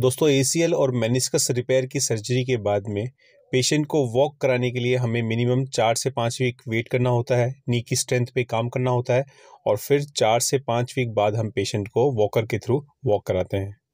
दोस्तों एसीएल और meniscus repair की सर्जरी के बाद में पेशेंट को वॉक कराने के लिए हमें मिनिमम चार से पाँच वीक वेट करना होता है नी की स्ट्रेंथ पे काम करना होता है और फिर चार से पाँच वीक बाद हम पेशेंट को वॉकर के थ्रू वॉक कराते हैं